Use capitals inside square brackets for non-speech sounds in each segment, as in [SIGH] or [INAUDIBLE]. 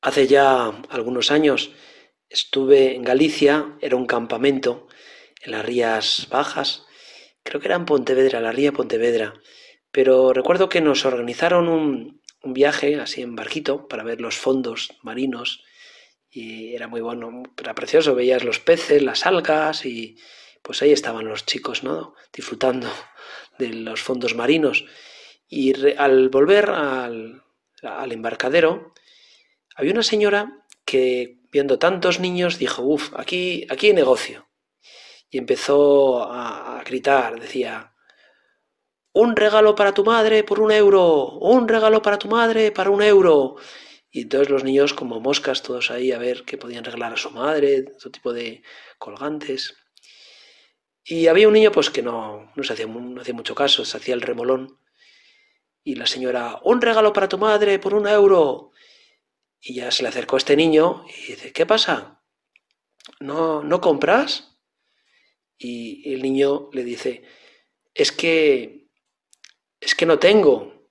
Hace ya algunos años estuve en Galicia, era un campamento en las Rías Bajas, creo que era en Pontevedra, la Ría Pontevedra, pero recuerdo que nos organizaron un, viaje así en barquito para ver los fondos marinos y era muy bueno, era precioso, veías los peces, las algas y pues ahí estaban los chicos, ¿no? Disfrutando de los fondos marinos. Y al volver al embarcadero, había una señora que viendo tantos niños dijo, uff, aquí, aquí hay negocio. Y empezó a, gritar, decía, un regalo para tu madre por un euro, un regalo para tu madre para un euro. Y entonces los niños como moscas todos ahí a ver qué podían regalar a su madre, todo tipo de colgantes. Y había un niño pues que no, no se hacía, no hacía mucho caso, se hacía el remolón. Y la señora, un regalo para tu madre por un euro. Y ya se le acercó este niño y dice, ¿qué pasa? ¿No, no compras? Y el niño le dice, es que, es que no tengo.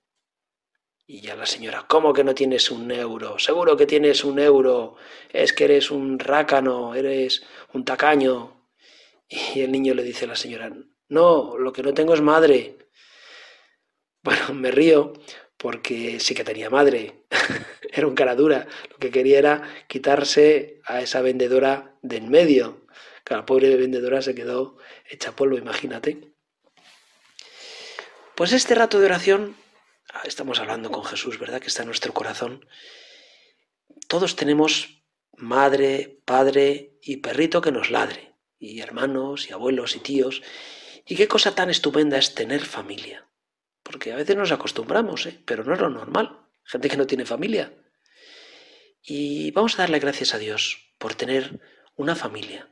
Y ya la señora, ¿cómo que no tienes un euro? Seguro que tienes un euro, es que eres un rácano, eres un tacaño. Y el niño le dice a la señora, no, lo que no tengo es madre. Bueno, me río porque sí que tenía madre. [LAUGHS] era un cara dura. Lo que quería era quitarse a esa vendedora de en medio. Que la pobre vendedora se quedó hecha polvo, imagínate. Pues este rato de oración, ah, estamos hablando con Jesús, ¿verdad? Que está en nuestro corazón. Todos tenemos madre, padre y perrito que nos ladre, y hermanos, y abuelos, y tíos. Y qué cosa tan estupenda es tener familia. Porque a veces nos acostumbramos, ¿eh? pero no es lo normal gente que no tiene familia. Y vamos a darle gracias a Dios por tener una familia,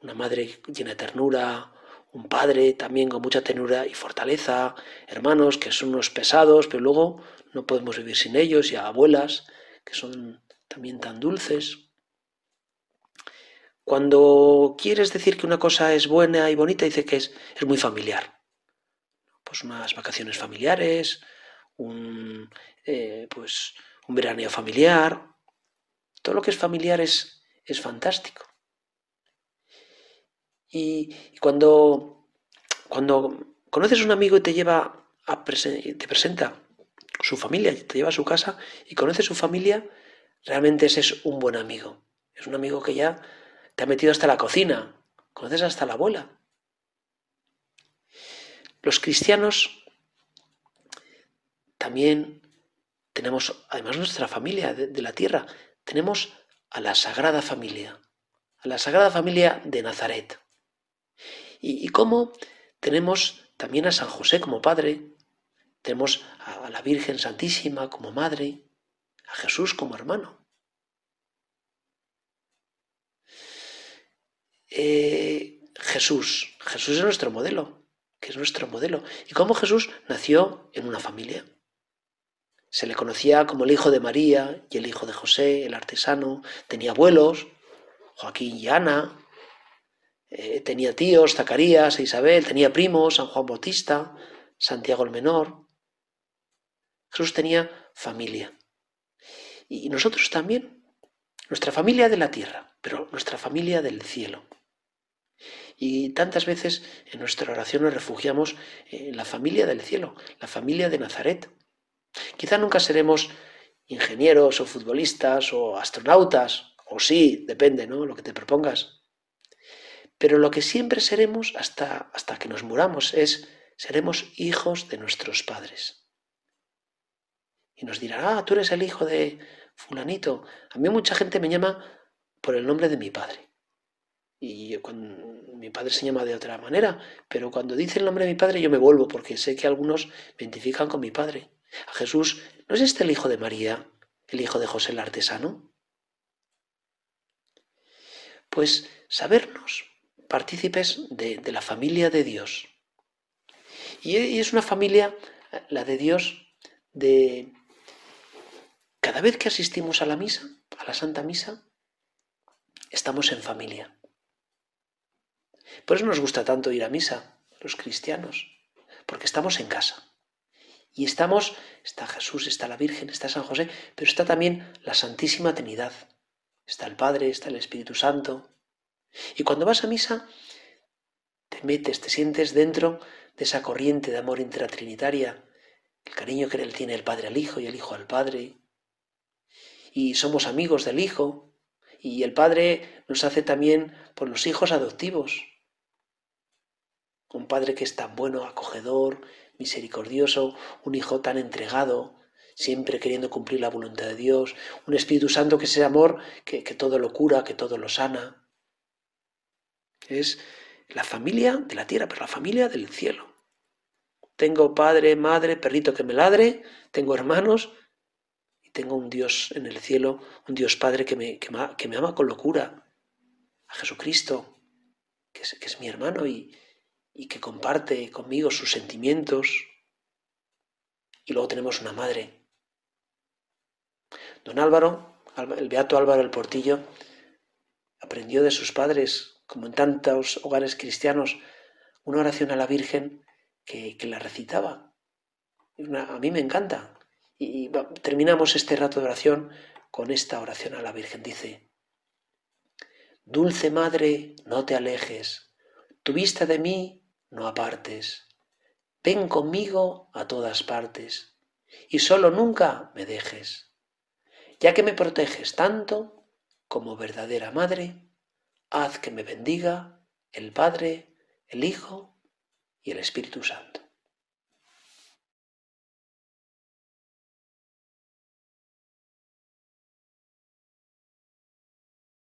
una madre llena de ternura, un padre también con mucha ternura y fortaleza, hermanos que son unos pesados, pero luego no podemos vivir sin ellos, y abuelas que son también tan dulces. Cuando quieres decir que una cosa es buena y bonita, dice que es, es muy familiar. Pues unas vacaciones familiares, un, eh, pues, un veraneo familiar. Todo lo que es familiar es, fantástico. Y, cuando, cuando conoces un amigo y te lleva te presenta su familia, te lleva a su casa y conoces su familia, realmente ese es un buen amigo. Es un amigo que ya te ha metido hasta la cocina, conoces hasta la abuela. Los cristianos también tenemos, además nuestra familia de, la tierra, tenemos a la Sagrada Familia, a la Sagrada Familia de Nazaret. Y, cómo tenemos también a San José como Padre, tenemos a, la Virgen Santísima como Madre, a Jesús como hermano. Eh, Jesús. Jesús es nuestro modelo, que es nuestro modelo. ¿Y cómo Jesús nació en una familia? Se le conocía como el hijo de María y el hijo de José, el artesano. Tenía abuelos, Joaquín y Ana. Eh, tenía tíos, Zacarías e Isabel. Tenía primos, San Juan Bautista, Santiago el Menor. Jesús tenía familia. Y nosotros también. Nuestra familia de la tierra, pero nuestra familia del cielo. Y tantas veces en nuestra oración nos refugiamos en la familia del cielo, la familia de Nazaret, Quizá nunca seremos ingenieros o futbolistas o astronautas, o sí, depende, ¿no? Lo que te propongas. Pero lo que siempre seremos hasta, hasta que nos muramos es, seremos hijos de nuestros padres. Y nos dirán, ah, tú eres el hijo de fulanito. A mí mucha gente me llama por el nombre de mi padre. Y mi padre se llama de otra manera, pero cuando dice el nombre de mi padre yo me vuelvo porque sé que algunos me identifican con mi padre. A Jesús, ¿no es este el hijo de María, el hijo de José el artesano? Pues sabernos partícipes de, la familia de Dios. Y, y es una familia, la de Dios, de cada vez que asistimos a la misa, a la Santa Misa, estamos en familia. Por eso nos gusta tanto ir a misa, los cristianos, porque estamos en casa. Y estamos, está Jesús, está la Virgen, está San José, pero está también la Santísima Trinidad. Está el Padre, está el Espíritu Santo. Y cuando vas a misa, te metes, te sientes dentro de esa corriente de amor intratrinitaria, el cariño que él tiene el Padre al Hijo y el Hijo al Padre. Y somos amigos del Hijo, y el Padre nos hace también por los hijos adoptivos. Un Padre que es tan bueno, acogedor, misericordioso, un Hijo tan entregado, siempre queriendo cumplir la voluntad de Dios, un Espíritu Santo que es ese amor que, todo lo cura, que todo lo sana. Es la familia de la tierra, pero la familia del cielo. Tengo padre, madre, perrito que me ladre, tengo hermanos y tengo un Dios en el cielo, un Dios Padre que me, que que me ama con locura, a Jesucristo, que que es mi hermano y, y que comparte conmigo sus sentimientos. Y luego tenemos una madre. Don Álvaro, el beato Álvaro el Portillo, aprendió de sus padres, como en tantos hogares cristianos, una oración a la Virgen que, la recitaba. a mí me encanta. Y, terminamos este rato de oración con esta oración a la Virgen. Dice, Dulce Madre, no te alejes, tu vista de mí no apartes. Ven conmigo a todas partes y solo nunca me dejes, ya que me proteges tanto como verdadera madre, haz que me bendiga el Padre, el Hijo y el Espíritu Santo.